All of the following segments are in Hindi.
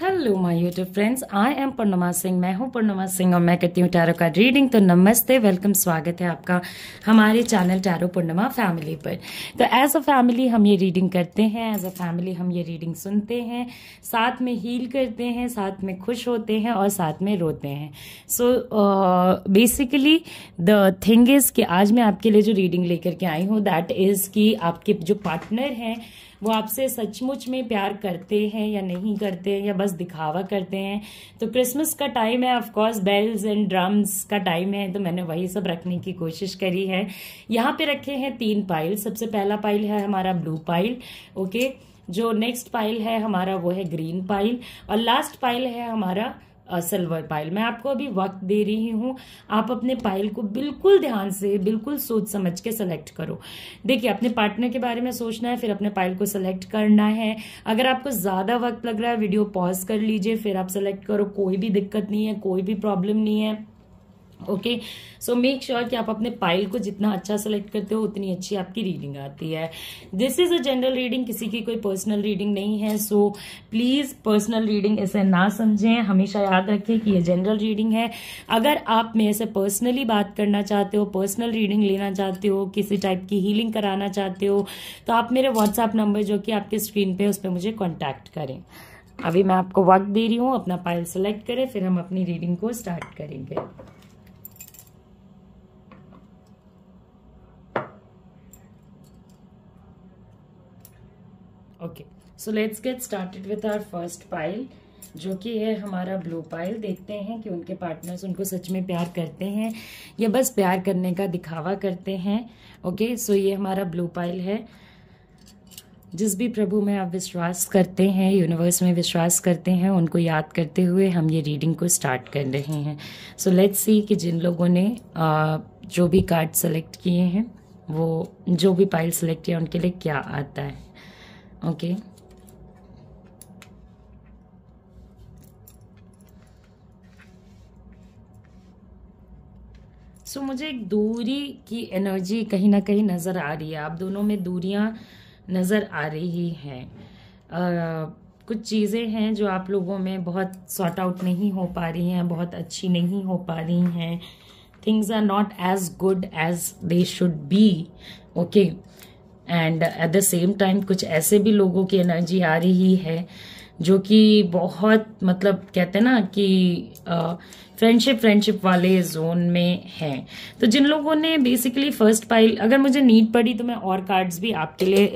Hello my YouTube friends I am Purnima Singh मैं हूं पूर्णमा सिंह और मैं करती हूं टैरो का रीडिंग तो नमस्ते वेलकम स्वागत है आपका हमारे चैनल टैरो पूर्णमा फैमिली पर तो एज अ फैमिली हम ये रीडिंग करते हैं एज अ फैमिली हम ये रीडिंग सुनते हैं साथ में हील करते हैं साथ में खुश होते हैं और साथ में रोते हैं so basically the thing is कि आज मैं आपके लिए जो रीडिंग लेकर के आई हूँ दैट इज़ कि आपके जो पार्टनर हैं वो आपसे सचमुच में प्यार करते हैं या नहीं करते या बस दिखावा करते हैं तो क्रिसमस का टाइम है ऑफकोर्स बेल्स एंड ड्रम्स का टाइम है तो मैंने वही सब रखने की कोशिश करी है यहाँ पे रखे हैं तीन पाइल सबसे पहला पाइल है हमारा ब्लू पाइल ओके जो नेक्स्ट पाइल है हमारा वो है ग्रीन पाइल और लास्ट पाइल है हमारा सिल्वर पाइल मैं आपको अभी वक्त दे रही हूँ आप अपने पाइल को बिल्कुल ध्यान से बिल्कुल सोच समझ के सेलेक्ट करो देखिए अपने पार्टनर के बारे में सोचना है फिर अपने पाइल को सेलेक्ट करना है अगर आपको ज़्यादा वक्त लग रहा है वीडियो पॉज कर लीजिए फिर आप सेलेक्ट करो कोई भी दिक्कत नहीं है कोई भी प्रॉब्लम नहीं है ओके सो मेक श्योर कि आप अपने पाइल को जितना अच्छा सेलेक्ट करते हो उतनी अच्छी आपकी रीडिंग आती है this is a general reading किसी की कोई पर्सनल रीडिंग नहीं है सो प्लीज पर्सनल रीडिंग ऐसे ना समझें हमेशा याद रखें कि ये जनरल रीडिंग है अगर आप मेरे से पर्सनली बात करना चाहते हो पर्सनल रीडिंग लेना चाहते हो किसी टाइप की हीलिंग कराना चाहते हो तो आप मेरे व्हाट्सएप नंबर जो कि आपके स्क्रीन पे उस पर मुझे कॉन्टैक्ट करें अभी मैं आपको वक्त दे रही हूँ अपना पाइल सेलेक्ट करें फिर हम अपनी रीडिंग को स्टार्ट करेंगे okay so let's get started with our first pile जो कि है हमारा ब्लू पाइल देखते हैं कि उनके पार्टनर्स उनको सच में प्यार करते हैं या बस प्यार करने का दिखावा करते हैं ओके okay, सो so ये हमारा ब्लू पाइल है जिस भी प्रभु में आप विश्वास करते हैं यूनिवर्स में विश्वास करते हैं उनको याद करते हुए हम ये रीडिंग को स्टार्ट कर रहे हैं सो लेट्स सी कि जिन लोगों ने आ, जो भी कार्ड सेलेक्ट किए हैं वो जो भी पाइल सेलेक्ट किया उनके लिए क्या आता है okay सो so, मुझे एक दूरी की एनर्जी कहीं ना कहीं नज़र आ रही है आप दोनों में दूरियां नज़र आ रही हैं कुछ चीज़ें हैं जो आप लोगों में बहुत सॉर्ट आउट नहीं हो पा रही हैं बहुत अच्छी नहीं हो पा रही हैं things are not as good as they should be okay and at the same time कुछ ऐसे भी लोगों की एनर्जी आ रही है जो कि बहुत मतलब कहते हैं ना कि uh, फ्रेंडशिप फ्रेंडशिप वाले जोन में है तो जिन लोगों ने बेसिकली फर्स्ट पाइल अगर मुझे नीड पड़ी तो मैं और कार्ड्स भी आपके लिए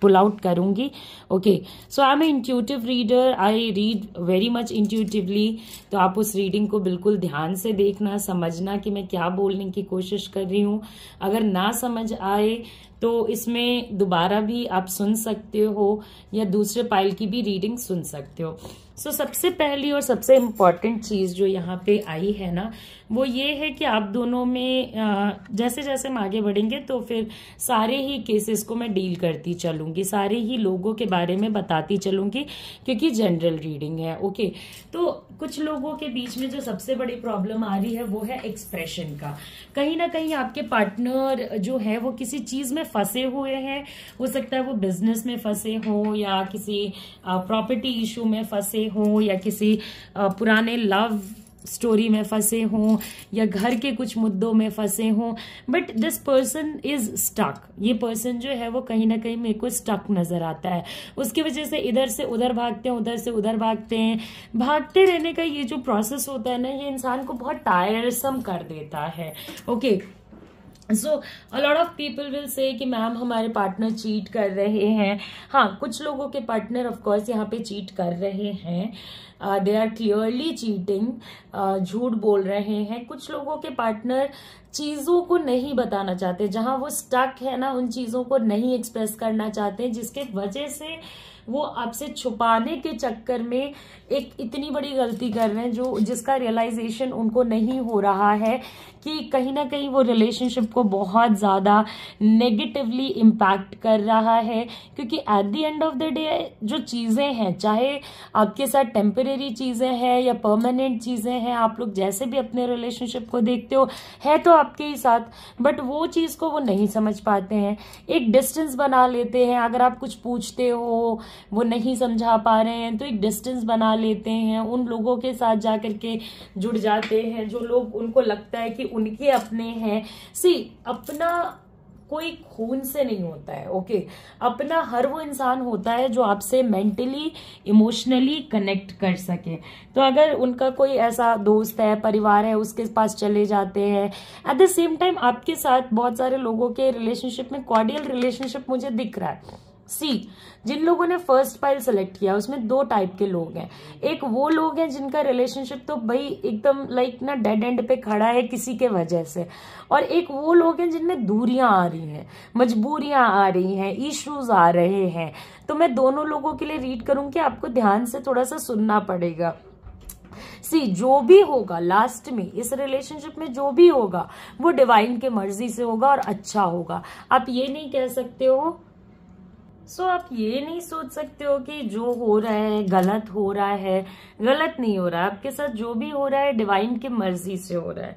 पुल आउट करूंगी okay so I am a intuitive reader I read very much intuitively तो आप उस रीडिंग को बिल्कुल ध्यान से देखना समझना कि मैं क्या बोलने की कोशिश कर रही हूँ अगर ना समझ आए तो इसमें दोबारा भी आप सुन सकते हो या दूसरे पाइल की भी रीडिंग सुन सकते हो सो so, सबसे पहली और सबसे इम्पॉर्टेंट चीज़ जो यहाँ पे आई है ना वो ये है कि आप दोनों में जैसे जैसे हम आगे बढ़ेंगे तो फिर सारे ही केसेस को मैं डील करती चलूंगी सारे ही लोगों के बारे में बताती चलूंगी क्योंकि जनरल रीडिंग है ओके तो कुछ लोगों के बीच में जो सबसे बड़ी प्रॉब्लम आ रही है वो है एक्सप्रेशन का कहीं ना कहीं आपके पार्टनर जो है वो किसी चीज़ में फंसे हुए हैं हो सकता है वो बिजनेस में फंसे हों या किसी प्रॉपर्टी इशू में फंसे हों या किसी पुराने लव स्टोरी में फंसे हों या घर के कुछ मुद्दों में फंसे हों but this person is stuck ये पर्सन जो है वो कहीं ना कहीं मेरे को स्टक नज़र आता है उसकी वजह से इधर से उधर भागते हैं उधर से उधर भागते हैं भागते रहने का ये जो प्रोसेस होता है ना ये इंसान को बहुत टायरसम कर देता है okay okay, so a lot of people will say कि मैम हमारे पार्टनर चीट कर रहे हैं हाँ कुछ लोगों के पार्टनर ऑफकोर्स यहाँ पे चीट कर रहे हैं दे आर क्लियरली चीटिंग झूठ बोल रहे हैं कुछ लोगों के पार्टनर चीज़ों को नहीं बताना चाहते जहाँ वो स्टक है ना उन चीज़ों को नहीं एक्सप्रेस करना चाहते जिसके वजह से वो आपसे छुपाने के चक्कर में एक इतनी बड़ी गलती कर रहे हैं जो जिसका रियलाइजेशन उनको नहीं हो रहा है कि कहीं ना कहीं वो रिलेशनशिप को बहुत ज़्यादा नेगेटिवली इम्पैक्ट कर रहा है क्योंकि at the end of the day जो चीज़ें हैं चाहे आपके साथ टेम्परेरी चीज़ें हैं या परमानेंट चीज़ें हैं आप लोग जैसे भी अपने रिलेशनशिप को देखते हो है तो आपके ही साथ बट वो चीज़ को वो नहीं समझ पाते हैं एक डिस्टेंस बना लेते हैं अगर आप कुछ पूछते हो वो नहीं समझा पा रहे हैं तो एक डिस्टेंस बना लेते हैं उन लोगों के साथ जा के जुड़ जाते हैं जो लोग उनको लगता है कि उनके अपने हैं सी अपना कोई खून से नहीं होता है ओके अपना हर वो इंसान होता है जो आपसे मेंटली इमोशनली कनेक्ट कर सके तो अगर उनका कोई ऐसा दोस्त है परिवार है उसके पास चले जाते हैं एट द सेम टाइम आपके साथ बहुत सारे लोगों के रिलेशनशिप में कॉर्डियल रिलेशनशिप मुझे दिख रहा है सी जिन लोगों ने फर्स्ट पाइल सेलेक्ट किया उसमें दो टाइप के लोग हैं एक वो लोग हैं जिनका रिलेशनशिप तो भाई एकदम लाइक ना डेड एंड पे खड़ा है किसी के वजह से और एक वो लोग हैं जिनमें दूरियां आ रही हैं मजबूरियां आ रही हैं इश्यूज आ रहे हैं तो मैं दोनों लोगों के लिए रीड करूँ कि आपको ध्यान से थोड़ा सा सुनना पड़ेगा सी जो भी होगा लास्ट में इस रिलेशनशिप में जो भी होगा वो डिवाइन के मर्जी से होगा और अच्छा होगा आप ये नहीं कह सकते हो सो आप ये नहीं सोच सकते हो कि जो हो रहा है गलत हो रहा है गलत नहीं हो रहा है आपके साथ जो भी हो रहा है डिवाइन की मर्जी से हो रहा है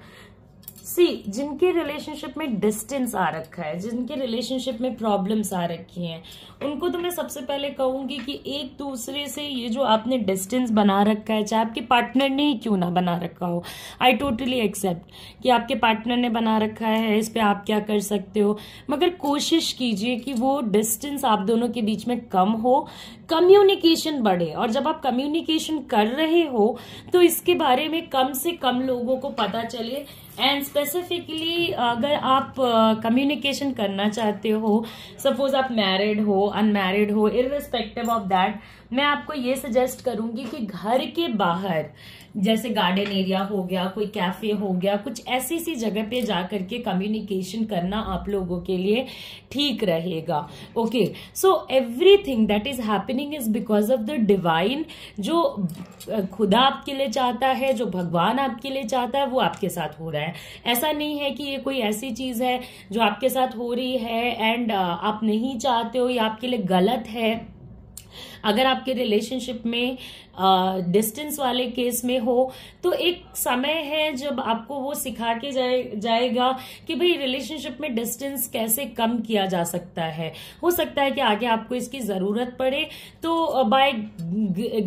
सी जिनके रिलेशनशिप में डिस्टेंस आ रखा है जिनके रिलेशनशिप में प्रॉब्लम्स आ रखी हैं उनको तो मैं सबसे पहले कहूंगी कि एक दूसरे से ये जो आपने डिस्टेंस बना रखा है चाहे आपके पार्टनर ने ही क्यों ना बना रखा हो आई टोटली एक्सेप्ट कि आपके पार्टनर ने बना रखा है इस पर आप क्या कर सकते हो मगर कोशिश कीजिए कि वो डिस्टेंस आप दोनों के बीच में कम हो कम्युनिकेशन बढ़े और जब आप कम्युनिकेशन कर रहे हो तो इसके बारे में कम से कम लोगों को पता चले एंड स्पेसिफिकली अगर आप कम्युनिकेशन uh, करना चाहते हो सपोज आप मैरिड हो अनमैरिड हो इरिस्पेक्टिव ऑफ दैट मैं आपको ये सजेस्ट करूंगी कि घर के बाहर जैसे गार्डन एरिया हो गया कोई कैफे हो गया कुछ ऐसी सी जगह पे जा करके कम्युनिकेशन करना आप लोगों के लिए ठीक रहेगा okay so everything that is happening is because of the divine जो खुदा आपके लिए चाहता है जो भगवान आपके लिए चाहता है वो आपके साथ हो रहा है ऐसा नहीं है कि ये कोई ऐसी चीज है जो आपके साथ हो रही है एंड आप नहीं चाहते हो या आपके लिए गलत है अगर आपके रिलेशनशिप में डिस्टेंस वाले केस में हो तो एक समय है जब आपको वो सिखा के जाए जाएगा कि भाई रिलेशनशिप में डिस्टेंस कैसे कम किया जा सकता है हो सकता है कि आगे आपको इसकी ज़रूरत पड़े तो बाय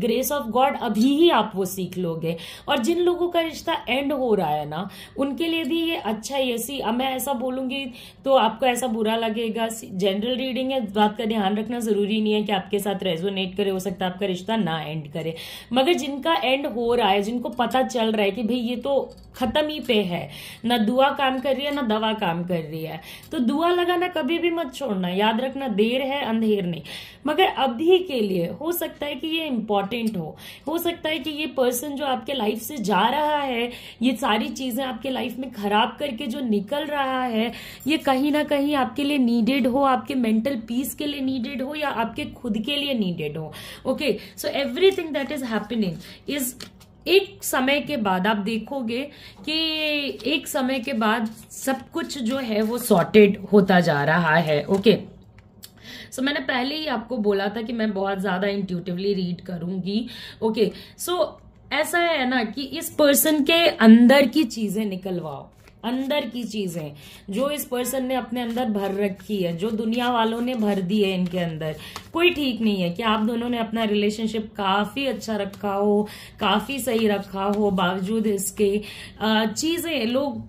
ग्रेस ऑफ गॉड अभी ही आप वो सीख लोगे और जिन लोगों का रिश्ता एंड हो रहा है ना उनके लिए भी ये अच्छा ही सी अब मैं ऐसा बोलूंगी तो आपको ऐसा बुरा लगेगा जनरल रीडिंग है बात का ध्यान रखना ज़रूरी नहीं है कि आपके साथ रह रेजोनेट करे हो सकता है आपका रिश्ता ना एंड करे मगर जिनका एंड हो रहा है जिनको पता चल रहा है कि भाई ये तो ख़त्म ही पे है ना दुआ काम कर रही है ना दवा काम कर रही है तो दुआ लगाना कभी भी मत छोड़ना याद रखना देर है अंधेर नहीं मगर अभी के लिए हो सकता है कि ये इम्पॉर्टेंट हो हो सकता है कि ये पर्सन जो आपके लाइफ से जा रहा है ये सारी चीज़ें आपके लाइफ में ख़राब करके जो निकल रहा है ये कहीं ना कहीं आपके लिए नीडेड हो आपके मेंटल पीस के लिए नीडेड हो या आपके खुद के लिए नीडेड हो okay so everything that is happening is एक समय के बाद आप देखोगे कि एक समय के बाद सब कुछ जो है वो सॉर्टेड होता जा रहा है ओके सो so, मैंने पहले ही आपको बोला था कि मैं बहुत ज़्यादा इंट्यूटिवली रीड करूंगी ओके सो ऐसा है ना कि इस पर्सन के अंदर की चीज़ें निकलवाओ अंदर की चीज है जो इस पर्सन ने अपने अंदर भर रखी है जो दुनिया वालों ने भर दी है इनके अंदर कोई ठीक नहीं है कि आप दोनों ने अपना रिलेशनशिप काफी अच्छा रखा हो काफी सही रखा हो बावजूद इसके चीजें लोग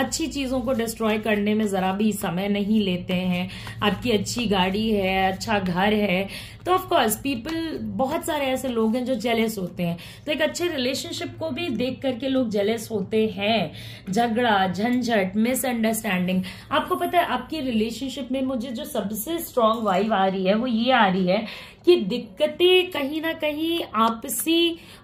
अच्छी चीज़ों को डिस्ट्रॉय करने में ज़रा भी समय नहीं लेते हैं आपकी अच्छी गाड़ी है अच्छा घर है तो ऑफकोर्स पीपल बहुत सारे ऐसे लोग हैं जो जेलेस होते हैं तो एक अच्छे रिलेशनशिप को भी देख करके लोग जेलेस होते हैं झगड़ा झंझट मिसअंडरस्टैंडिंग आपको पता है आपकी रिलेशनशिप में मुझे जो सबसे स्ट्रांग वाइव आ रही है वो ये आ रही है कि दिक्कतें कहीं ना कहीं आपसी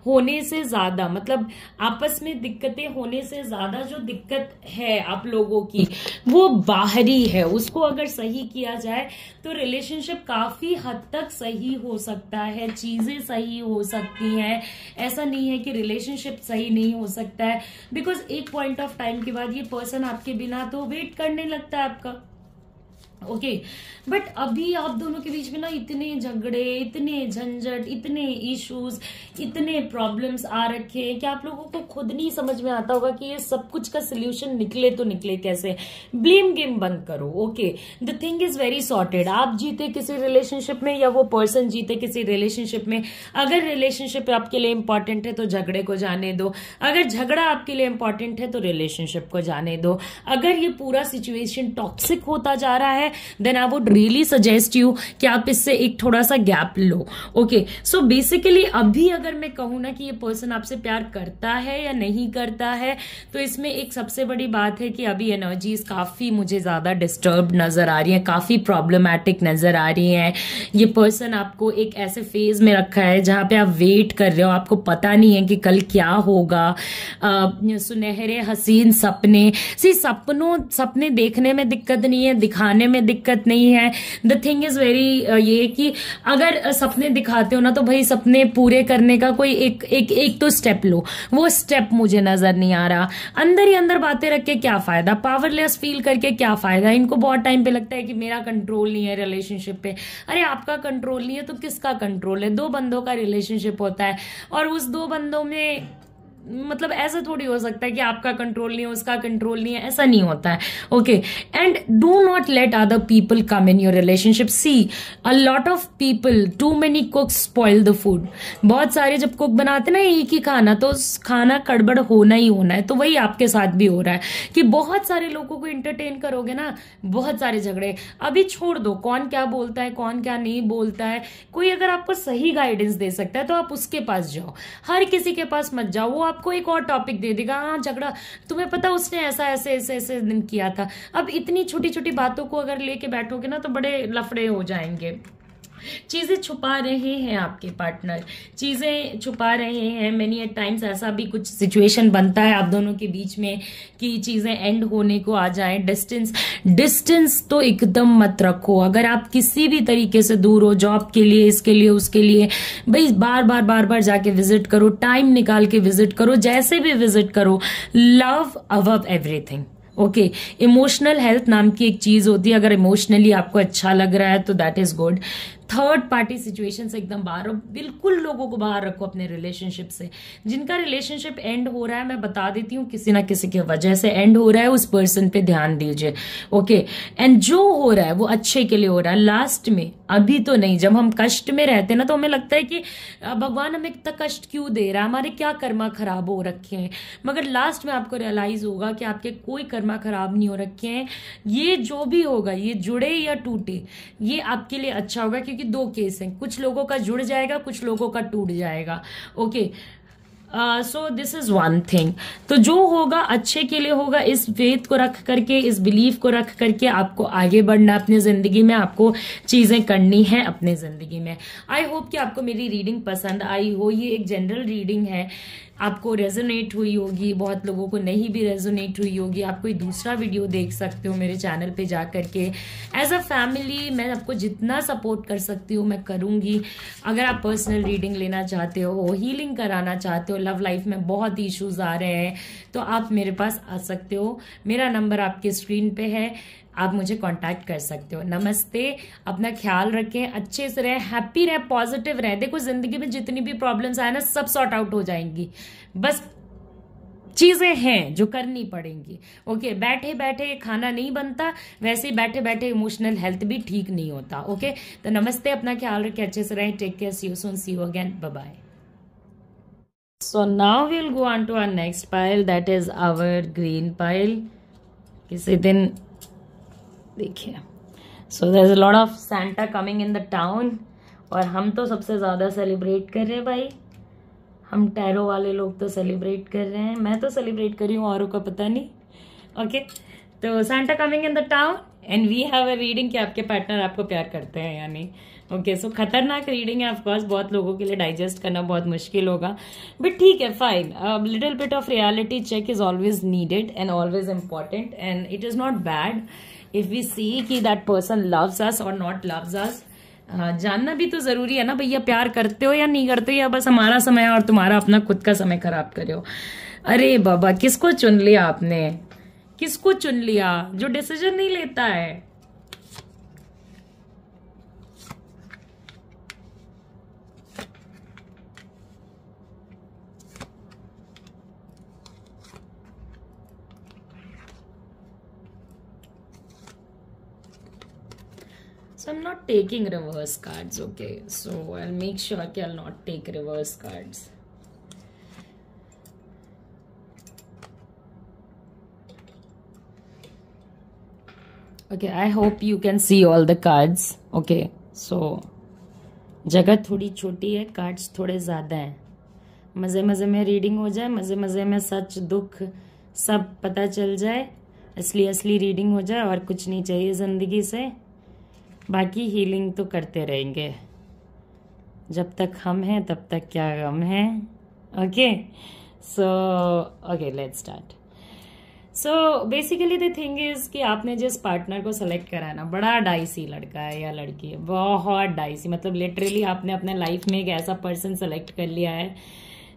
होने से ज्यादा मतलब आपस में दिक्कतें होने से ज्यादा जो दिक्कत है आप लोगों की वो बाहरी है उसको अगर सही किया जाए तो रिलेशनशिप काफी हद तक सही हो सकता है चीजें सही हो सकती हैं ऐसा नहीं है कि रिलेशनशिप सही नहीं हो सकता है बिकॉज एक पॉइंट ऑफ टाइम के बाद ये पर्सन आपके बिना तो वेट करने लगता है आपका ओके बट अभी आप दोनों के बीच में ना इतने झगड़े इतने झंझट इतने इश्यूज इतने प्रॉब्लम्स आ रखे हैं कि आप लोगों को खुद नहीं समझ में आता होगा कि ये सब कुछ का सोल्यूशन निकले तो निकले कैसे ब्लेम गेम बंद करो okay the thing is very sorted आप जीते किसी रिलेशनशिप में या वो पर्सन जीते किसी रिलेशनशिप में अगर रिलेशनशिप आपके लिए इंपॉर्टेंट है तो झगड़े को जाने दो अगर झगड़ा आपके लिए इंपॉर्टेंट है तो रिलेशनशिप को जाने दो अगर ये पूरा सिचुएशन टॉक्सिक होता जा रहा है है then I would really suggest you कि आप इससे एक थोड़ा सा गैप लो ओके सो बेसिकली अभी अगर मैं कहूँ ना कि ये पर्सन आपसे प्यार करता है या नहीं करता है तो इसमें एक सबसे बड़ी बात है कि अभी एनर्जीज काफ़ी मुझे ज़्यादा डिस्टर्ब नज़र आ रही हैं काफ़ी प्रॉब्लमैटिक नज़र आ रही हैं ये पर्सन आपको एक ऐसे फेज में रखा है जहाँ पे आप वेट कर रहे हो आपको पता नहीं है कि कल क्या होगा आ, सुनहरे हसीन सपने सी सपनों सपने देखने में दिक्कत नहीं है दिखाने में में दिक्कत नहीं है द थिंग इज वेरी ये कि अगर सपने दिखाते हो ना तो भाई सपने पूरे करने का कोई एक एक एक तो स्टेप लो वो स्टेप मुझे नजर नहीं आ रहा अंदर ही अंदर बातें रख के क्या फायदा पावरलेस फील करके क्या फायदा इनको बहुत टाइम पे लगता है कि मेरा कंट्रोल नहीं है रिलेशनशिप पे अरे आपका कंट्रोल नहीं है तो किसका कंट्रोल है दो बंदों का रिलेशनशिप होता है और उस दो बंदों में मतलब ऐसा थोड़ी हो सकता है कि आपका कंट्रोल नहीं है उसका कंट्रोल नहीं है ऐसा नहीं होता है okay and do not let other people come in your relationship see a lot of people too many cook spoil the food बहुत सारे जब कुक बनाते ना एक ही खाना तो खाना कड़बड़ होना ही होना है तो वही आपके साथ भी हो रहा है कि बहुत सारे लोगों को इंटरटेन करोगे ना बहुत सारे झगड़े अभी छोड़ दो कौन क्या बोलता है कौन क्या नहीं बोलता है कोई अगर आपको सही गाइडेंस दे सकता है तो आप उसके पास जाओ हर किसी के पास मत जाओ वो आप आपको एक और टॉपिक दे देगा हाँ झगड़ा तुम्हें पता उसने ऐसा ऐसे ऐसे ऐसे दिन किया था अब इतनी छोटी छोटी बातों को अगर लेके बैठोगे ना तो बड़े लफड़े हो जाएंगे चीज़ें छुपा रहे हैं आपके पार्टनर चीज़ें छुपा रहे हैं मैनी एट टाइम्स ऐसा भी कुछ सिचुएशन बनता है आप दोनों के बीच में कि चीज़ें एंड होने को आ जाए डिस्टेंस डिस्टेंस तो एकदम मत रखो अगर आप किसी भी तरीके से दूर हो जॉब के लिए इसके लिए उसके लिए भाई बार बार बार बार जाके विजिट करो टाइम निकाल के विजिट करो जैसे भी विजिट करो love above everything okay emotional health नाम की एक चीज़ होती है अगर इमोशनली आपको अच्छा लग रहा है तो that is good third party situation से एकदम बाहर हो बिल्कुल लोगों को बाहर रखो अपने रिलेशनशिप से जिनका रिलेशनशिप एंड हो रहा है मैं बता देती हूँ किसी ना किसी की वजह से एंड हो रहा है उस पर्सन पे ध्यान दीजिए ओके एंड जो हो रहा है वो अच्छे के लिए हो रहा है लास्ट में अभी तो नहीं जब हम कष्ट में रहते हैं ना तो हमें लगता है कि भगवान हमें इतना कष्ट क्यों दे रहा है हमारे क्या कर्मा खराब हो रखे हैं मगर लास्ट में आपको रियलाइज होगा कि आपके कोई कर्मा खराब नहीं हो रखे हैं ये जो भी होगा ये जुड़े या टूटे ये आपके लिए अच्छा होगा कि क्योंकि दो केस हैं कुछ लोगों का जुड़ जाएगा कुछ लोगों का टूट जाएगा okay so this is one thing तो जो होगा अच्छे के लिए होगा इस फेथ को रख करके इस बिलीफ को रख करके आपको आगे बढ़ना अपनी ज़िंदगी में आपको चीज़ें करनी है अपने ज़िंदगी में आई होप कि आपको मेरी रीडिंग पसंद आई हो ये एक जनरल रीडिंग है आपको रेजोनेट हुई होगी बहुत लोगों को नहीं भी रेजोनेट हुई होगी आप कोई दूसरा वीडियो देख सकते हो मेरे चैनल पे जा कर के एज अ फैमिली मैं आपको जितना सपोर्ट कर सकती हूँ मैं करूँगी अगर आप पर्सनल रीडिंग लेना चाहते हो हीलिंग कराना चाहते हो लव लाइफ में बहुत इशूज़ आ रहे हैं तो आप मेरे पास आ सकते हो मेरा नंबर आपके स्क्रीन पे है आप मुझे कांटेक्ट कर सकते हो नमस्ते अपना ख्याल रखें अच्छे से रहें हैप्पी रहें पॉजिटिव रहें देखो ज़िंदगी में जितनी भी प्रॉब्लम्स आए ना सब सॉर्ट आउट हो जाएंगी बस चीज़ें हैं जो करनी पड़ेंगी ओके बैठे बैठे खाना नहीं बनता वैसे ही बैठे बैठे इमोशनल हेल्थ भी ठीक नहीं होता ओके तो नमस्ते अपना ख्याल रखें अच्छे से रहें take care see you soon see you again bye so now we'll go on to our next pile that is our green pile किसी दिन देखिए so there is lord of Santa coming in the town और हम तो सबसे ज़्यादा सेलिब्रेट कर रहे हैं भाई हम टैरो वाले लोग तो सेलिब्रेट कर रहे हैं मैं तो सेलिब्रेट कर रही हूँ औरों का पता नहीं ओके तो Santa coming in the town and we have a reading कि आपके पार्टनर आपको प्यार करते हैं यानी ओके सो खतरनाक रीडिंग है ऑफकोर्स बहुत लोगों के लिए डाइजेस्ट करना बहुत मुश्किल होगा बट ठीक है fine little bit of reality check is always needed and always important and it is not bad if we see की दैट पर्सन लव्स अस और नॉट लव्स अस जानना भी तो ज़रूरी है ना भैया प्यार करते हो या नहीं करते हो या बस हमारा समय और तुम्हारा अपना खुद का समय खराब करे हो अरे बाबा किसको चुन लिया आपने किसको चुन लिया जो डिसीजन नहीं लेता है So I'm not taking reverse cards, okay. So I'll make sure that I'll not take reverse cards. Okay, I hope you can see all the cards. Okay, so जगह थोड़ी छोटी है कार्ड्स थोड़े ज़्यादा हैं मज़े मज़े में रीडिंग हो जाए मज़े मज़े में सच दुख सब पता चल जाए असली असली रीडिंग हो जाए और कुछ नहीं चाहिए ज़िंदगी से बाकी हीलिंग तो करते रहेंगे जब तक हम हैं तब तक क्या गम है okay so okay let start so basically the thing is कि आपने जिस पार्टनर को सेलेक्ट करा है ना बड़ा डाइसी लड़का है या लड़की है बहुत डाइसी मतलब लिटरली आपने अपने लाइफ में एक ऐसा पर्सन सेलेक्ट कर लिया है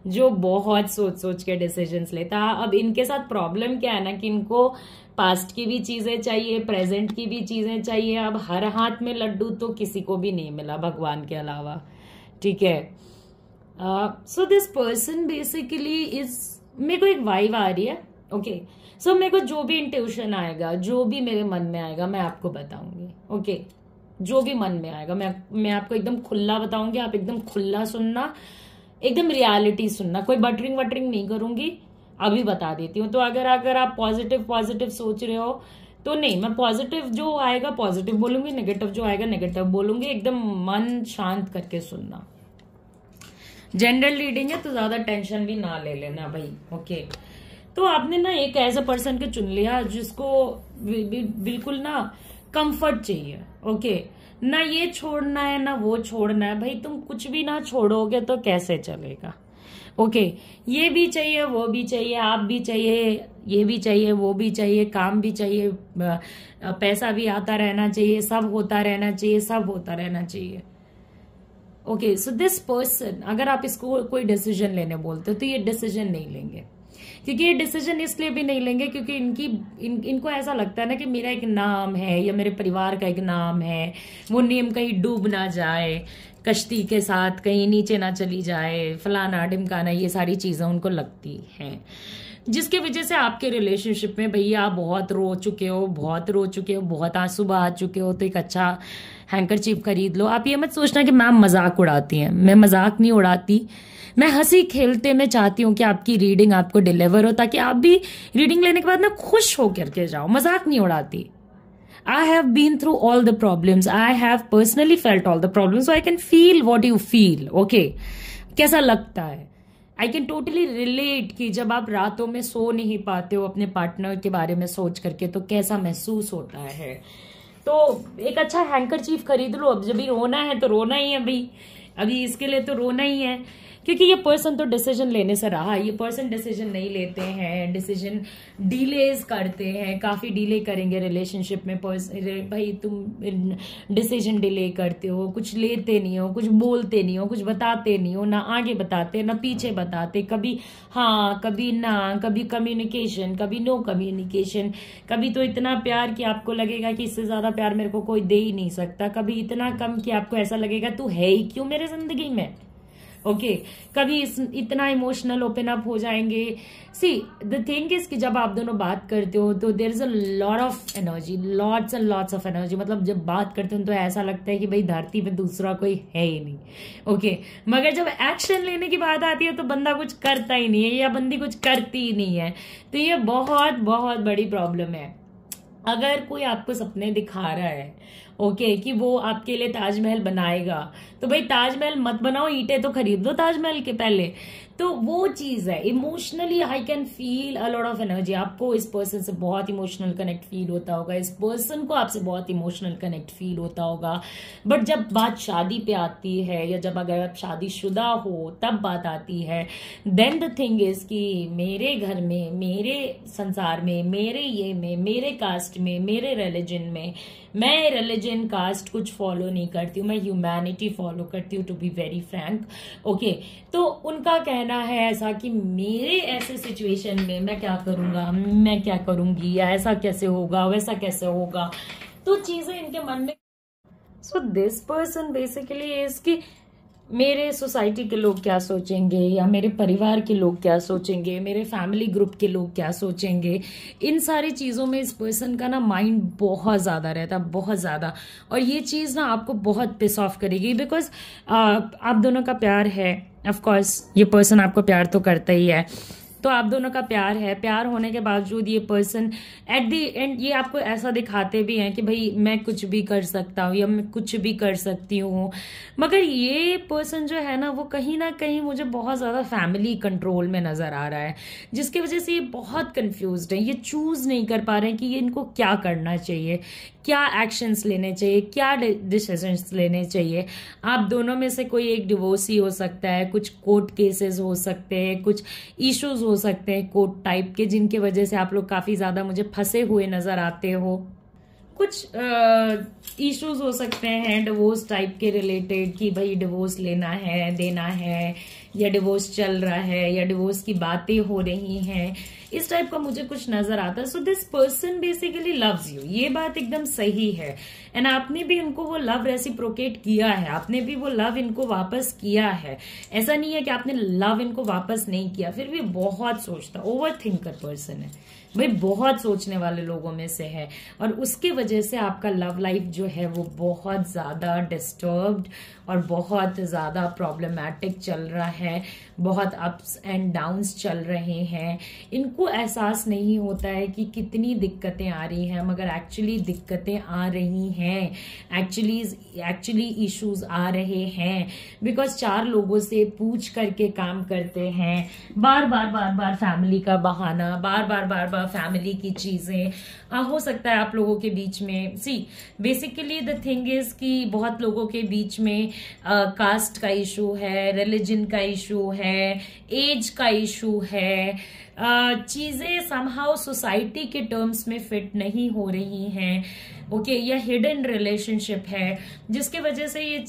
जो बहुत सोच सोच के डिसीजंस लेता है अब इनके साथ प्रॉब्लम क्या है ना कि इनको पास्ट की भी चीज़ें चाहिए प्रेजेंट की भी चीज़ें चाहिए अब हर हाथ में लड्डू तो किसी को भी नहीं मिला भगवान के अलावा ठीक है so this person basically is मेरे को एक वाइव आ रही है ओके सो मेरे को जो भी इंट्यूशन आएगा जो भी मेरे मन में आएगा मैं आपको बताऊंगी ओके okay. जो भी मन में आएगा मैं मैं आपको एकदम खुला बताऊंगी आप एकदम खुला सुनना एकदम रियलिटी सुनना कोई बटरिंग वटरिंग नहीं करूंगी अभी बता देती हूँ तो अगर अगर आप पॉजिटिव पॉजिटिव सोच रहे हो तो नहीं मैं पॉजिटिव जो आएगा पॉजिटिव बोलूंगी नेगेटिव जो आएगा नेगेटिव बोलूंगी एकदम मन शांत करके सुनना जनरल रीडिंग है तो ज़्यादा टेंशन भी ना ले लेना भाई ओके तो आपने ना एक ऐसा पर्सन को चुन लिया जिसको बिल्कुल ना कंफर्ट चाहिए ओके ना ये छोड़ना है ना वो छोड़ना है भाई तुम कुछ भी ना छोड़ोगे तो कैसे चलेगा ओके ये भी चाहिए वो भी चाहिए आप भी चाहिए ये भी चाहिए वो भी चाहिए काम भी चाहिए पैसा भी आता रहना चाहिए सब होता रहना चाहिए सब होता रहना चाहिए ओके सो दिस पर्सन अगर आप इसको कोई डिसीजन लेने बोलते हो तो ये डिसीजन नहीं लेंगे क्योंकि ये डिसीजन इसलिए भी नहीं लेंगे क्योंकि इनकी इन, इनको ऐसा लगता है ना कि मेरा एक नाम है या मेरे परिवार का एक नाम है वो नेम कहीं डूब ना जाए कश्ती के साथ कहीं नीचे ना चली जाए फलाना ढिमकाना ये सारी चीज़ें उनको लगती हैं जिसकी वजह से आपके रिलेशनशिप में भैया आप बहुत रो चुके हो बहुत रो चुके हो बहुत आंसू बहा चुके हो तो एक अच्छा हैंकर खरीद लो आप ये मत सोचना कि मैम मजाक उड़ाती हैं मैं मजाक नहीं उड़ाती मैं हंसी खेलते में चाहती हूँ कि आपकी रीडिंग आपको डिलीवर हो ताकि आप भी रीडिंग लेने के बाद ना खुश हो करके जाओ मजाक नहीं उड़ाती I have been through all the problems I have personally felt all the problems. So I can feel what you feel. कैसा लगता है आई कैन टोटली रिलेट कि जब आप रातों में सो नहीं पाते हो अपने पार्टनर के बारे में सोच करके तो कैसा महसूस होता है तो एक अच्छा हैंकर चीफ खरीद लो अब जब भी रोना है तो रोना ही है अभी अभी इसके लिए तो रोना ही है क्योंकि ये पर्सन तो डिसीजन लेने से रहा ये पर्सन डिसीजन नहीं लेते हैं डिसीजन डिलेज करते हैं काफ़ी डिले करेंगे रिलेशनशिप में भाई तुम डिसीजन डिले करते हो कुछ लेते नहीं हो कुछ बोलते नहीं हो कुछ बताते नहीं हो ना आगे बताते ना पीछे बताते कभी हाँ कभी ना कभी कम्युनिकेशन कभी नो कम्युनिकेशन कभी तो इतना प्यार कि आपको लगेगा कि इससे ज़्यादा प्यार मेरे को कोई दे ही नहीं सकता कभी इतना कम कि आपको ऐसा लगेगा तू है ही क्यों मेरे ज़िंदगी में ओके okay? कभी इस इतना इमोशनल ओपन अप हो जाएंगे सी द थिंग इज कि जब आप दोनों बात करते हो तो there is a lot of energy lots and lots of energy मतलब जब बात करते हो तो ऐसा लगता है कि भाई धरती पे दूसरा कोई है ही नहीं ओके okay? मगर जब एक्शन लेने की बात आती है तो बंदा कुछ करता ही नहीं है या बंदी कुछ करती ही नहीं है तो ये बहुत बहुत बड़ी प्रॉब्लम है अगर कोई आपको सपने दिखा रहा है ओके okay, कि वो आपके लिए ताजमहल बनाएगा तो भाई ताजमहल मत बनाओ ईटे तो खरीद दो ताजमहल के पहले तो वो चीज़ है emotionally I can feel a lot of energy आपको इस पर्सन से बहुत इमोशनल कनेक्ट फील होता होगा इस पर्सन को आपसे बहुत इमोशनल कनेक्ट फील होता होगा बट जब बात शादी पे आती है या जब अगर आप शादीशुदा हो तब बात आती है देन द थिंग इज कि मेरे घर में मेरे संसार में मेरे ये में मेरे कास्ट में मेरे रिलीजन में मैं रिलीजन कास्ट कुछ फॉलो नहीं करती हूँ मैं ह्यूमैनिटी फॉलो करती हूँ to be very frank okay तो उनका कहना करना है ऐसा कि मेरे ऐसे सिचुएशन में मैं क्या करूंगा मैं क्या करूंगी ऐसा कैसे होगा वैसा कैसे होगा तो चीज़ें इनके मन में so this person basically is कि मेरे सोसाइटी के लोग क्या सोचेंगे या मेरे परिवार के लोग क्या सोचेंगे मेरे फैमिली ग्रुप के लोग क्या सोचेंगे इन सारी चीज़ों में इस पर्सन का ना माइंड बहुत ज़्यादा रहता है बहुत ज़्यादा और ये चीज़ ना आपको बहुत पिस ऑफ करेगी बिकॉज आप दोनों का प्यार है ऑफकोर्स ये पर्सन आपको प्यार तो करता ही है तो आप दोनों का प्यार है प्यार होने के बावजूद ये पर्सन एट दी एंड ये आपको ऐसा दिखाते भी हैं कि भाई मैं कुछ भी कर सकता हूँ या मैं कुछ भी कर सकती हूँ मगर ये पर्सन जो है ना वो कहीं ना कहीं मुझे बहुत ज़्यादा फैमिली कंट्रोल में नज़र आ रहा है जिसकी वजह से ये बहुत कन्फ्यूज है ये चूज़ नहीं कर पा रहे हैं कि ये इनको क्या करना चाहिए क्या एक्शंस लेने चाहिए क्या डिसीजंस लेने चाहिए आप दोनों में से कोई एक डिवोर्स ही हो सकता है कुछ कोर्ट केसेस हो सकते हैं कुछ इश्यूज हो सकते हैं कोर्ट टाइप के जिनके वजह से आप लोग काफ़ी ज़्यादा मुझे फंसे हुए नज़र आते हो कुछ इश्यूज हो सकते हैं डिवोर्स टाइप के रिलेटेड कि भाई डिवोर्स लेना है देना है या डिवोर्स चल रहा है या डिवोर्स की बातें हो रही हैं इस टाइप का मुझे कुछ नजर आता है so this person basically loves you ये बात एकदम सही है एंड आपने भी उनको वो लव रेसिप्रोकेट किया है आपने भी वो लव इनको वापस किया है ऐसा नहीं है कि आपने लव इनको वापस नहीं किया फिर भी बहुत सोचता ओवर थिंकर पर्सन है भाई बहुत सोचने वाले लोगों में से है और उसकी वजह से आपका लव लाइफ जो है वो बहुत ज़्यादा डिस्टर्ब्ड और बहुत ज़्यादा प्रॉब्लमैटिक चल रहा है बहुत अप्स एंड डाउन्स चल रहे हैं इनको एहसास नहीं होता है कि कितनी दिक्कतें आ रही हैं मगर एक्चुअली दिक्कतें आ रही हैं एक्चुअली एक्चुअली इश्यूज आ रहे हैं बिकॉज चार लोगों से पूछ करके काम करते हैं बार बार बार बार फैमिली का बहाना बार बार बार बार फैमिली की चीज़ें हो सकता है आप लोगों के बीच में see basically the thing is कि बहुत लोगों के बीच में कास्ट का इशू है रिलीजन का इशू है एज का इशू है चीज़ें समहाउ सोसाइटी के टर्म्स में फिट नहीं हो रही हैं ओके okay, यह हिडन रिलेशनशिप है जिसके वजह से ये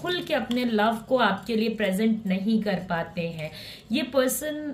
खुल के अपने लव को आपके लिए प्रेजेंट नहीं कर पाते हैं ये पर्सन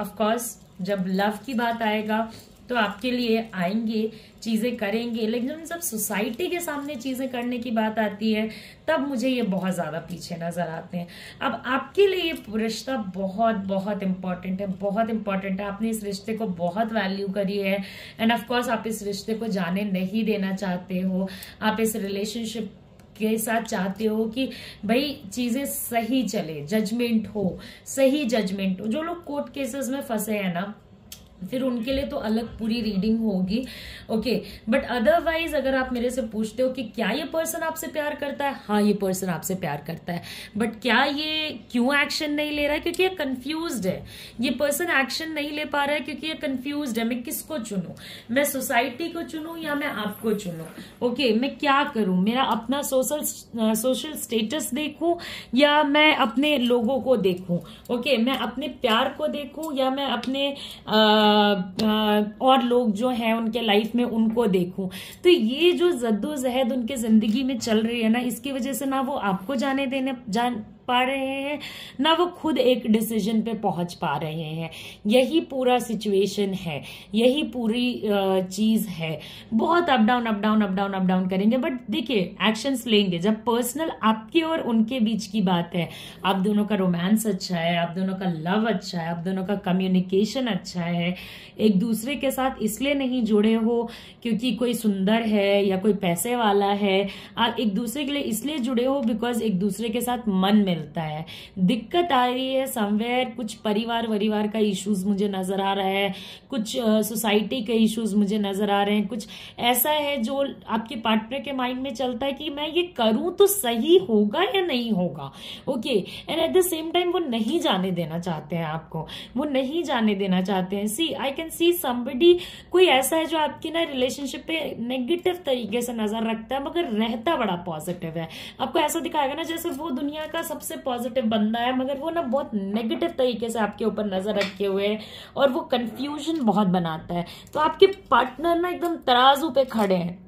ऑफ कोर्स जब लव की बात आएगा तो आपके लिए आएंगे चीज़ें करेंगे लेकिन जब सोसाइटी के सामने चीज़ें करने की बात आती है तब मुझे ये बहुत ज़्यादा पीछे नज़र आते हैं अब आपके लिए ये रिश्ता बहुत बहुत इंपॉर्टेंट है बहुत इंपॉर्टेंट है आपने इस रिश्ते को बहुत वैल्यू करी है एंड ऑफकोर्स आप इस रिश्ते को जाने नहीं देना चाहते हो आप इस रिलेशनशिप के साथ चाहते हो कि भाई चीज़ें सही चले जजमेंट हो सही जजमेंट हो जो लोग कोर्ट केसेस में फंसे हैं ना फिर उनके लिए तो अलग पूरी रीडिंग होगी ओके बट अदरवाइज अगर आप मेरे से पूछते हो कि क्या ये पर्सन आपसे प्यार करता है हाँ ये पर्सन आपसे प्यार करता है बट क्या ये क्यों एक्शन नहीं ले रहा है क्योंकि ये कंफ्यूज है ये पर्सन एक्शन नहीं ले पा रहा है क्योंकि ये कंफ्यूज है मैं किसको चुनू मैं सोसाइटी को चुनू या मैं आपको चुनू ओके okay, मैं क्या करूं मेरा अपना सोशल सोशल स्टेटस देखू या मैं अपने लोगों को देखू ओके okay, मैं अपने प्यार को देखू या मैं अपने आ, और लोग जो हैं उनके लाइफ में उनको देखूं तो ये जो जद्दोजहद उनके ज़िंदगी में चल रही है ना इसकी वजह से ना वो आपको जाने देने जान पा रहे हैं ना वो खुद एक डिसीजन पे पहुंच पा रहे हैं यही पूरा सिचुएशन है यही पूरी चीज़ है बहुत up down up down up down up down करेंगे बट देखिए एक्शंस लेंगे जब पर्सनल आपके और उनके बीच की बात है आप दोनों का रोमांस अच्छा है आप दोनों का लव अच्छा है आप दोनों का कम्युनिकेशन अच्छा है एक दूसरे के साथ इसलिए नहीं जुड़े हो क्योंकि कोई सुंदर है या कोई पैसे वाला है आप एक दूसरे के लिए इसलिए जुड़े हो बिकॉज एक दूसरे के साथ मन में मिलता है दिक्कत आ रही है समवेयर कुछ परिवार वरिवार का इश्यूज मुझे नज़र आ रहा है कुछ सोसाइटी के इश्यूज मुझे नज़र आ रहे हैं कुछ ऐसा है जो आपके पार्टनर के माइंड में चलता है कि मैं ये करूं तो सही होगा या नहीं होगा okay and at the same time वो नहीं जाने देना चाहते हैं आपको वो नहीं जाने देना चाहते हैं सी आई कैन सी समबडी कोई ऐसा है जो आपकी ना रिलेशनशिप पे नेगेटिव तरीके से नजर रखता है मगर रहता बड़ा पॉजिटिव है आपको ऐसा दिखाएगा ना जैसे वो दुनिया का सबसे सबसे पॉजिटिव बंदा है मगर वो ना बहुत नेगेटिव तरीके से आपके ऊपर नज़र रखे हुए हैं और वो कन्फ्यूजन बहुत बनाता है तो आपके पार्टनर ना एकदम तराजू पे खड़े हैं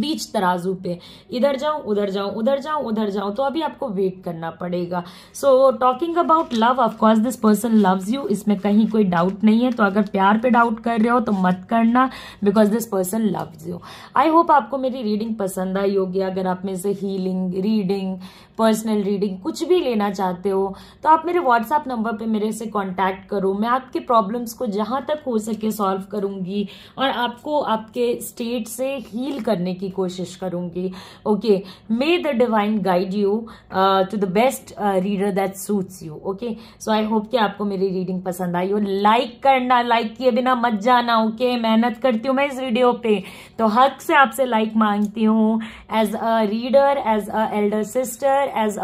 बीच तराजू पे इधर जाऊं उधर जाऊं उधर जाऊं उधर जाऊं तो अभी आपको वेट करना पड़ेगा so talking about love of course this person loves you इसमें कहीं कोई डाउट नहीं है तो अगर प्यार पे डाउट कर रहे हो तो मत करना because this person loves you I hope आपको मेरी रीडिंग पसंद आई होगी अगर आप में से हीलिंग रीडिंग पर्सनल रीडिंग कुछ भी लेना चाहते हो तो आप मेरे व्हाट्सएप नंबर पे मेरे से कांटेक्ट करो मैं आपके प्रॉब्लम्स को जहाँ तक हो सके सॉल्व करूँगी और आपको आपके स्टेट से हील करने की कोशिश करूँगी okay may the divine guide you to the best reader that suits you okay so I hope कि आपको मेरी रीडिंग पसंद आई हो लाइक करना लाइक किए बिना मत जाना ओके okay? मेहनत करती हूँ मैं इस वीडियो पे तो हक से आपसे लाइक मांगती हूँ as a reader as a elder sister year as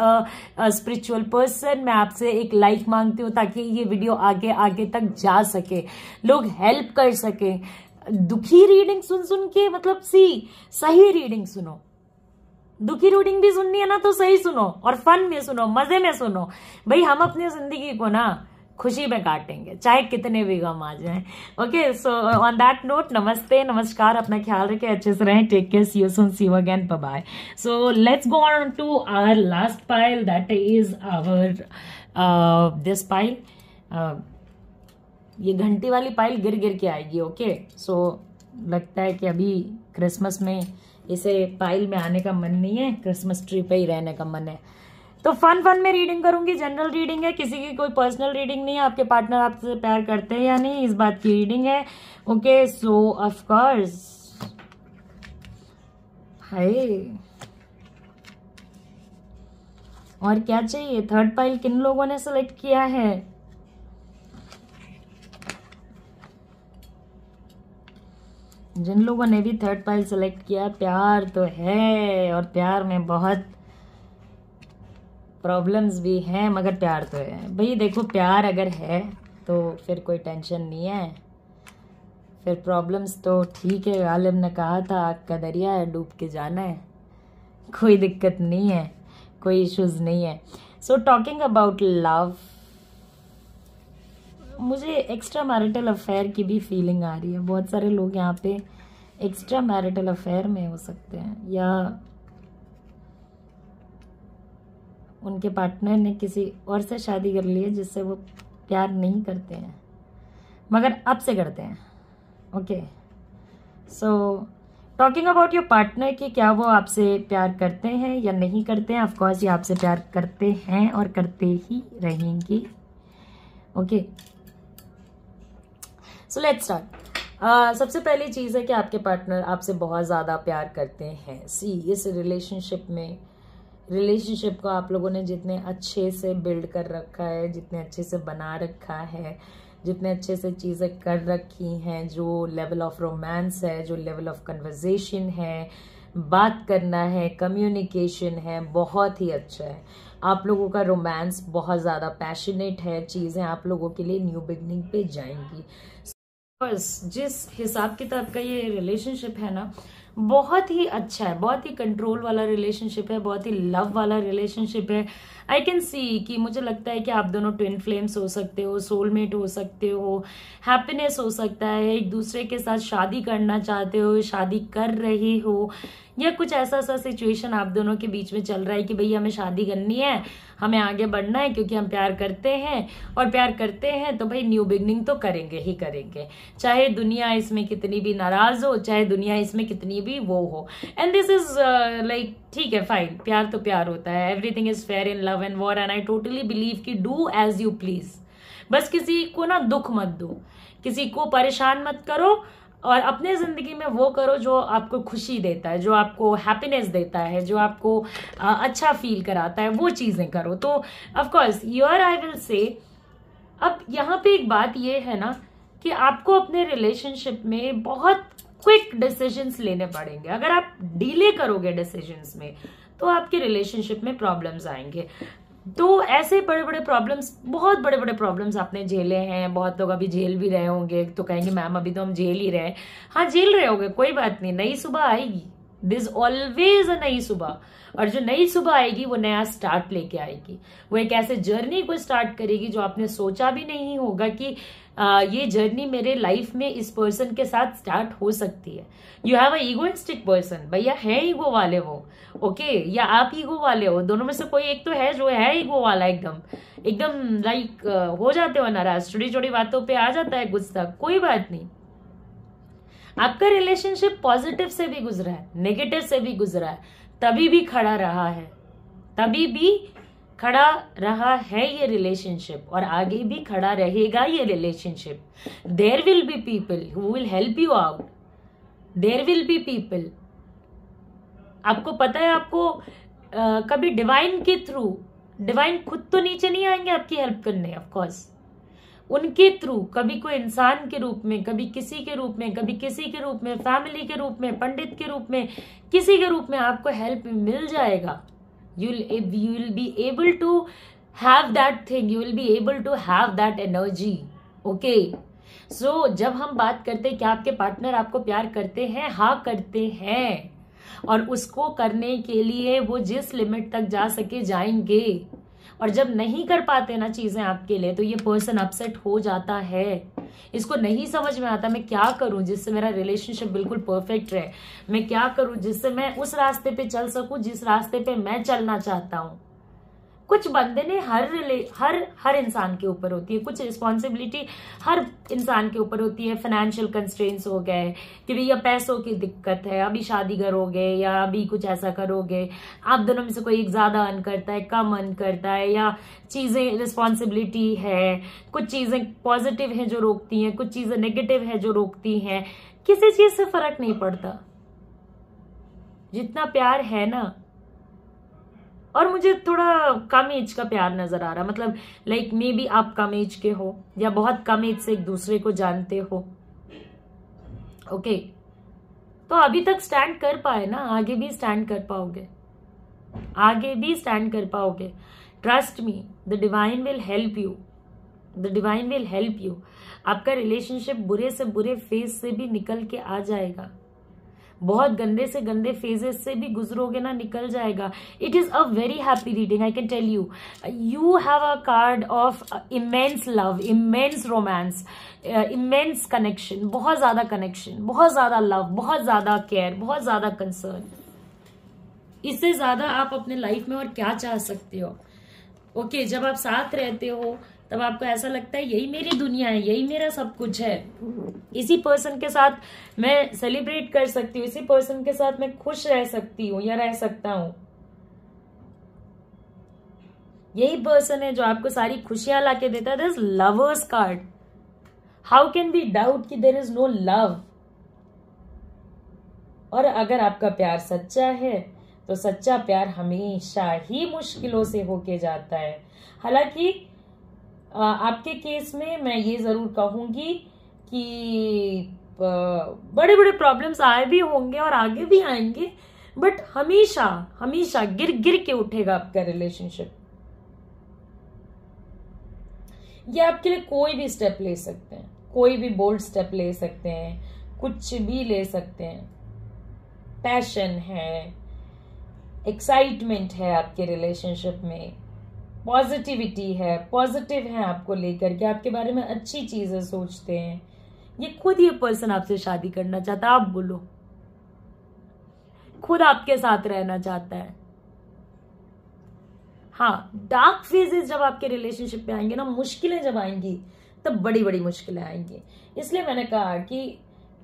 a spiritual person मैं आपसे एक लाइक मांगती हूँ ताकि ये वीडियो आगे आगे तक जा सके लोग हेल्प कर सके दुखी रीडिंग सुन सुन के मतलब सी सही रीडिंग सुनो दुखी रीडिंग भी सुननी है ना तो सही सुनो और फन में सुनो मजे में सुनो भाई हम अपनी जिंदगी को ना खुशी में काटेंगे चाहे कितने भी गम आ जाए okay so on that note नमस्ते नमस्कार अपना ख्याल रखें अच्छे से रहें take care see you soon see you again bye so let's go on to our last pile that is our this pile ये घंटी वाली पाइल गिर गिर के आएगी ओके okay? सो so, लगता है कि अभी क्रिसमस में इसे पाइल में आने का मन नहीं है क्रिसमस ट्री पे ही रहने का मन है तो फन फन में रीडिंग करूंगी जनरल रीडिंग है किसी की कोई पर्सनल रीडिंग नहीं है आपके पार्टनर आपसे प्यार करते हैं या नहीं इस बात की रीडिंग है ओके सो ऑफकोर्स हाई और क्या चाहिए थर्ड पाइल किन लोगों ने सेलेक्ट किया है जिन लोगों ने भी थर्ड पाइल सेलेक्ट किया प्यार तो है और प्यार में बहुत प्रॉब्लम्स भी हैं मगर प्यार तो है भाई देखो प्यार अगर है तो फिर कोई टेंशन नहीं है फिर प्रॉब्लम्स तो ठीक है गालिब ने कहा था आग का दरिया है डूब के जाना है कोई दिक्कत नहीं है कोई इश्यूज नहीं है सो टॉकिंग अबाउट लव मुझे एक्स्ट्रा मैरिटल अफेयर की भी फीलिंग आ रही है बहुत सारे लोग यहाँ पे एक्स्ट्रा मैरिटल अफेयर में हो सकते हैं या उनके पार्टनर ने किसी और से शादी कर ली है जिससे वो प्यार नहीं करते हैं मगर अब से करते हैं okay so talking about your partner कि क्या वो आपसे प्यार करते हैं या नहीं करते हैं ऑफकोर्स ये आपसे प्यार करते हैं और करते ही रहेंगे ओके सो लेट्स स्टार्ट सबसे पहली चीज़ है कि आपके पार्टनर आपसे बहुत ज़्यादा प्यार करते हैं सी इस रिलेशनशिप में रिलेशनशिप को आप लोगों ने जितने अच्छे से बिल्ड कर रखा है जितने अच्छे से बना रखा है जितने अच्छे से चीज़ें कर रखी हैं जो लेवल ऑफ रोमांस है जो लेवल ऑफ कन्वर्जेशन है बात करना है कम्युनिकेशन है बहुत ही अच्छा है आप लोगों का रोमांस बहुत ज़्यादा पैशनेट है चीज़ें आप लोगों के लिए न्यू बिगनिंग पे जाएंगी बस जिस हिसाब किताब का ये रिलेशनशिप है ना बहुत ही अच्छा है बहुत ही कंट्रोल वाला रिलेशनशिप है बहुत ही लव वाला रिलेशनशिप है आई कैन सी कि मुझे लगता है कि आप दोनों ट्विन फ्लेम्स हो सकते हो सोलमेट हो सकते हो हैप्पीनेस हो सकता है एक दूसरे के साथ शादी करना चाहते हो शादी कर रहे हो या कुछ ऐसा ऐसा सिचुएशन आप दोनों के बीच में चल रहा है कि भई हमें शादी करनी है हमें आगे बढ़ना है क्योंकि हम प्यार करते हैं और प्यार करते हैं तो भाई न्यू बिगनिंग तो करेंगे ही करेंगे चाहे दुनिया इसमें कितनी भी नाराज़ हो चाहे दुनिया इसमें कितनी भी वो हो एंड दिस इज़ लाइक ठीक है फाइन प्यार तो प्यार होता है everything is fair in love and war and I totally believe की डू एज यू प्लीज़ बस किसी को ना दुख मत दो किसी को परेशान मत करो और अपने ज़िंदगी में वो करो जो आपको खुशी देता है जो आपको हैप्पीनेस देता है जो आपको अच्छा फील कराता है वो चीज़ें करो तो of course your I will say अब यहाँ पे एक बात ये है ना कि आपको अपने रिलेशनशिप में बहुत क्विक डिसीजंस लेने पड़ेंगे अगर आप डिले करोगे डिसीजंस में तो आपके रिलेशनशिप में प्रॉब्लम्स आएंगे तो ऐसे बड़े बड़े प्रॉब्लम्स बहुत बड़े बड़े प्रॉब्लम्स आपने झेले हैं बहुत लोग अभी झेल भी रहे होंगे तो कहेंगे मैम अभी तो हम झेल ही रहे हैं हाँ झेल रहे होंगे कोई बात नहीं नई सुबह आएगी दिस ऑलवेज अ नई सुबह और जो नई सुबह आएगी वो नया स्टार्ट लेके आएगी वो एक ऐसे जर्नी को स्टार्ट करेगी जो आपने सोचा भी नहीं होगा कि ये जर्नी मेरे लाइफ में इस पर्सन के साथ स्टार्ट हो सकती है you have a egoistic person भैया है ईगो वाले वो ओके okay? या आप ईगो वाले हो दोनों में से कोई एक तो है जो है ईगो वाला एकदम एकदम लाइक हो जाते हो नाराज छोटी छोटी बातों पे आ जाता है गुस्सा कोई बात नहीं आपका रिलेशनशिप पॉजिटिव से भी गुजरा है नेगेटिव से भी गुजरा है तभी भी खड़ा रहा है तभी भी खड़ा रहा है ये रिलेशनशिप और आगे भी खड़ा रहेगा ये relationship there will be people who will help you out there will be people आपको पता है आपको आ, कभी डिवाइन के थ्रू डिवाइन खुद तो नीचे नहीं आएंगे आपकी हेल्प करने ऑफकोर्स उनके थ्रू कभी कोई इंसान के रूप में कभी किसी के रूप में कभी किसी के रूप में फैमिली के रूप में पंडित के रूप में किसी के रूप में आपको हेल्प मिल जाएगा you'll you will be able to have that thing you will be able to have that energy okay so so, जब हम बात करते हैं कि आपके पार्टनर आपको प्यार करते हैं हा करते हैं और उसको करने के लिए वो जिस लिमिट तक जा सके जाएंगे और जब नहीं कर पाते ना चीज़ें आपके लिए तो ये पर्सन अपसेट हो जाता है इसको नहीं समझ में आता मैं क्या करूं जिससे मेरा रिलेशनशिप बिल्कुल परफेक्ट रहे मैं क्या करूं जिससे मैं उस रास्ते पे चल सकूं जिस रास्ते पे मैं चलना चाहता हूं कुछ ने हर हर हर इंसान के ऊपर होती है कुछ रिस्पॉन्सिबिलिटी हर इंसान के ऊपर होती है फाइनेंशियल कंस्ट्रेंट्स हो गए कि भैया पैसों की दिक्कत है अभी शादी करोगे या अभी कुछ ऐसा करोगे आप दोनों में से कोई ज़्यादा अर्न करता है कम अर्न करता है या चीज़ें रिस्पॉन्सिबिलिटी है कुछ चीज़ें पॉजिटिव है जो रोकती हैं कुछ चीज़ें नेगेटिव है जो रोकती हैं किसी चीज़ से फर्क नहीं पड़ता जितना प्यार है ना और मुझे थोड़ा कम एज का प्यार नज़र आ रहा मतलब लाइक मे बी आप कम एज के हो या बहुत कम एज से एक दूसरे को जानते हो ओके तो अभी तक स्टैंड कर पाए ना आगे भी स्टैंड कर पाओगे आगे भी स्टैंड कर पाओगे trust me the divine will help you the divine will help you आपका रिलेशनशिप बुरे से बुरे फेज से भी निकल के आ जाएगा बहुत गंदे से गंदे फेजेस से भी गुजरोगे ना निकल जाएगा it is a very happy reading I can tell you you have a card of immense love immense romance immense connection बहुत ज़्यादा कनेक्शन बहुत ज़्यादा लव बहुत ज़्यादा केयर बहुत ज़्यादा कंसर्न इससे ज़्यादा आप अपने लाइफ में और क्या चाह सकते हो ओके okay, जब आप साथ रहते हो तब आपको ऐसा लगता है यही मेरी दुनिया है यही मेरा सब कुछ है इसी पर्सन के साथ मैं सेलिब्रेट कर सकती हूँ इसी पर्सन के साथ मैं खुश रह सकती हूँ या रह सकता हूँ यही पर्सन है जो आपको सारी खुशियां ला के देता है lovers card how can be doubt कि देर इज नो लव और अगर आपका प्यार सच्चा है तो सच्चा प्यार हमेशा ही मुश्किलों से होके जाता है हालांकि आपके केस में मैं ये ज़रूर कहूँगी कि बड़े बड़े प्रॉब्लम्स आए भी होंगे और आगे भी आएंगे बट हमेशा हमेशा गिर गिर के उठेगा आपका रिलेशनशिप ये आपके लिए कोई भी स्टेप ले सकते हैं कोई भी बोल्ड स्टेप ले सकते हैं कुछ भी ले सकते हैं पैशन है एक्साइटमेंट है आपके रिलेशनशिप में पॉजिटिविटी है पॉजिटिव है आपको लेकर के आपके बारे में अच्छी चीज़ें सोचते हैं ये खुद ये पर्सन आपसे शादी करना चाहता है आप बोलो खुद आपके साथ रहना चाहता है हाँ डार्क फेजेस जब आपके रिलेशनशिप में आएंगे ना मुश्किलें जब आएंगी तब बड़ी बड़ी मुश्किलें आएंगी इसलिए मैंने कहा कि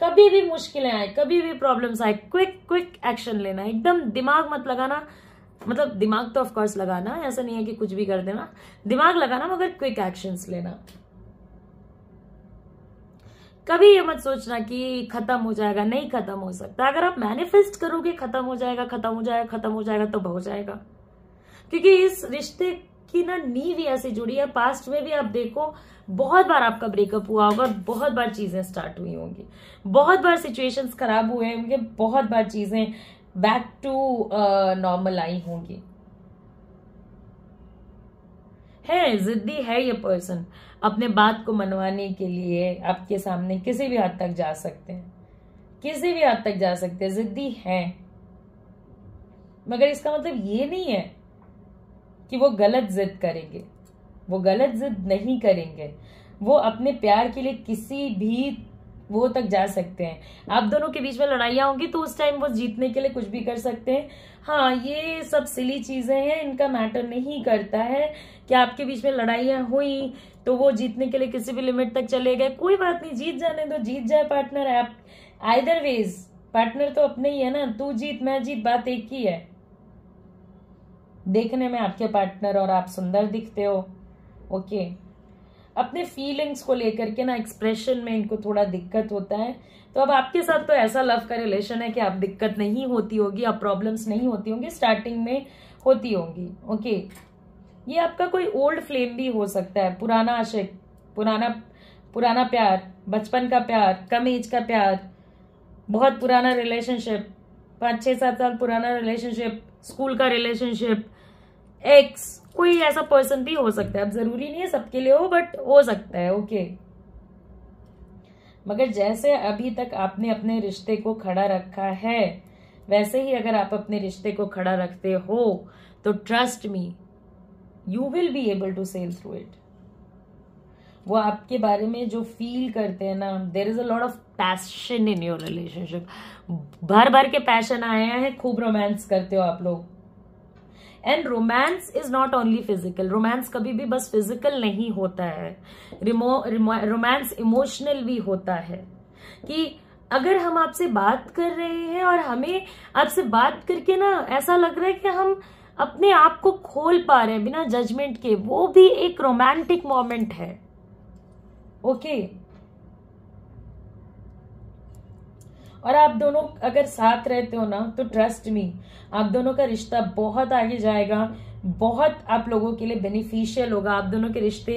कभी भी मुश्किलें आए कभी भी प्रॉब्लम्स आए क्विक क्विक एक्शन लेना एकदम दिमाग मत लगाना मतलब दिमाग तो ऑफकोर्स लगाना ऐसा नहीं है कि कुछ भी कर देना दिमाग लगाना मगर क्विक एक्शंस लेना कभी ये मत सोचना कि खत्म हो जाएगा नहीं खत्म हो सकता अगर आप मैनिफेस्ट करोगे खत्म हो जाएगा खत्म हो जाएगा खत्म हो जाएगा तो हो जाएगा क्योंकि इस रिश्ते की ना नींव ऐसी जुड़ी है पास्ट में भी आप देखो बहुत बार आपका ब्रेकअप हुआ होगा बहुत बार चीजें स्टार्ट हुई होंगी बहुत बार सिचुएशंस खराब हुए होंगे बहुत बार चीजें बैक टू नॉर्मल आई होंगी है जिद्दी है ये पर्सन अपने बात को मनवाने के लिए आपके सामने किसी भी हद तक जा सकते हैं किसी भी हद तक जा सकते हैं जिद्दी है मगर इसका मतलब ये नहीं है कि वो गलत जिद करेंगे वो गलत जिद नहीं करेंगे वो अपने प्यार के लिए किसी भी वो तक जा सकते हैं आप दोनों के बीच में लड़ाइयाँ होंगी तो उस टाइम वो जीतने के लिए कुछ भी कर सकते हैं हाँ ये सब सिली चीज़ें हैं इनका मैटर नहीं करता है कि आपके बीच में लड़ाइयाँ हुई तो वो जीतने के लिए किसी भी लिमिट तक चले गए कोई बात नहीं जीत जाने दो जीत जाए पार्टनर आप आइदर वेज पार्टनर तो अपने ही है ना तू जीत मैं जीत बात एक ही है देखने में आपके पार्टनर और आप सुंदर दिखते हो ओके okay. अपने फीलिंग्स को लेकर के ना एक्सप्रेशन में इनको थोड़ा दिक्कत होता है तो अब आपके साथ तो ऐसा लव का रिलेशन है कि आप दिक्कत नहीं होती होगी आप प्रॉब्लम्स नहीं होती होंगी स्टार्टिंग में होती होंगी ओके ये आपका कोई ओल्ड फ्लेम भी हो सकता है पुराना आशिक पुराना पुराना प्यार बचपन का प्यार कम एज का प्यार बहुत पुराना रिलेशनशिप पाँच छः सात साल पुराना रिलेशनशिप स्कूल का रिलेशनशिप एक्स कोई ऐसा पर्सन भी हो सकता है अब जरूरी नहीं है सबके लिए हो बट हो सकता है ओके मगर जैसे अभी तक आपने अपने रिश्ते को खड़ा रखा है वैसे ही अगर आप अपने रिश्ते को खड़ा रखते हो तो trust me you will be able to sail through it वो आपके बारे में जो फील करते हैं ना there is a lot of passion in your relationship भर भर के पैशन आया है खूब रोमांस करते हो आप लोग and romance is not only physical romance कभी भी बस फिजिकल नहीं होता है रोमांस इमोशनल भी होता है कि अगर हम आपसे बात कर रहे हैं और हमें आपसे बात करके ना ऐसा लग रहा है कि हम अपने आप को खोल पा रहे हैं बिना जजमेंट के वो भी एक रोमांटिक मोमेंट है ओके okay. और आप दोनों अगर साथ रहते हो ना तो ट्रस्ट मी आप दोनों का रिश्ता बहुत आगे जाएगा बहुत आप लोगों के लिए बेनिफिशियल होगा आप दोनों के रिश्ते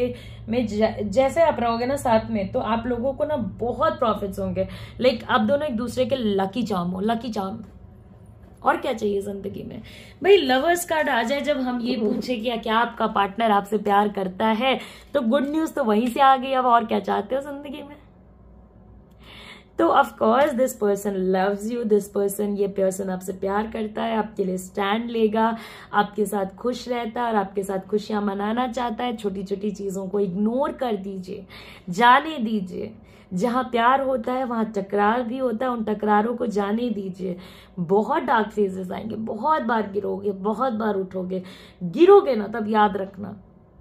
में जैसे आप रहोगे ना साथ में तो आप लोगों को ना बहुत प्रॉफिट्स होंगे लाइक आप दोनों एक दूसरे के लकी चाम हो लकी चाम और क्या चाहिए जिंदगी में भाई लवर्स कार्ड आ जाए जब हम ये पूछे कि क्या आपका पार्टनर आपसे प्यार करता है तो गुड न्यूज तो वहीं से आ गई अब और क्या चाहते हो जिंदगी में तो of course this person loves you this person ये पर्सन आपसे प्यार करता है आपके लिए स्टैंड लेगा आपके साथ खुश रहता है और आपके साथ खुशियाँ मनाना चाहता है छोटी छोटी चीज़ों को इग्नोर कर दीजिए जाने दीजिए जहाँ प्यार होता है वहाँ टकरार भी होता है उन टकरारों को जाने दीजिए बहुत डार्क फेजेस आएंगे बहुत बार गिरोगे बहुत बार उठोगे गिरोगे ना तब याद रखना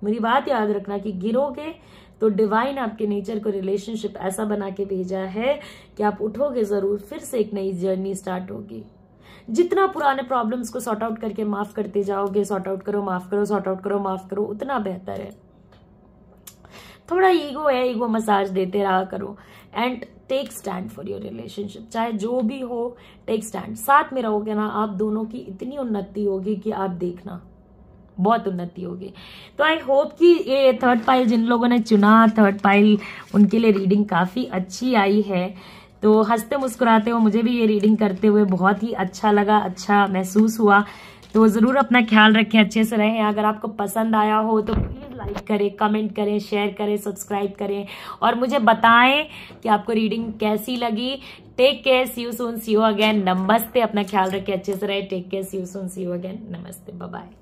मेरी बात याद रखना कि गिरोगे तो डिवाइन आपके नेचर को रिलेशनशिप ऐसा बना के भेजा है कि आप उठोगे ज़रूर फिर से एक नई जर्नी स्टार्ट होगी जितना पुराने प्रॉब्लम्स को सॉर्ट आउट करके माफ़ करते जाओगे सॉर्ट आउट करो माफ़ करो सॉर्ट आउट करो माफ़ करो उतना बेहतर है थोड़ा ईगो है ईगो मसाज देते रहा करो and take stand for your relationship चाहे जो भी हो टेक स्टैंड साथ में रहोगे ना आप दोनों की इतनी उन्नति होगी कि आप देखना बहुत उन्नति होगी तो आई होप कि ये थर्ड पाइल जिन लोगों ने चुना थर्ड पाइल उनके लिए रीडिंग काफ़ी अच्छी आई है तो हंसते मुस्कुराते हुए मुझे भी ये रीडिंग करते हुए बहुत ही अच्छा लगा अच्छा महसूस हुआ तो ज़रूर अपना ख्याल रखें अच्छे से रहें अगर आपको पसंद आया हो तो प्लीज़ लाइक करें कमेंट करें शेयर करें सब्सक्राइब करें और मुझे बताएं कि आपको रीडिंग कैसी लगी take care see you soon see you again नमस्ते अपना ख्याल रखें अच्छे से रहें take care see you soon see you again नमस्ते बाय